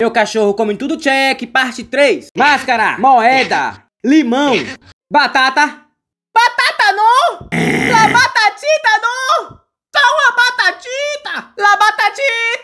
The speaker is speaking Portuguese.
Meu cachorro come tudo check, parte 3. Máscara, moeda, limão, batata. Batata não! É. La batatita não! Só uma batatita! La batatita!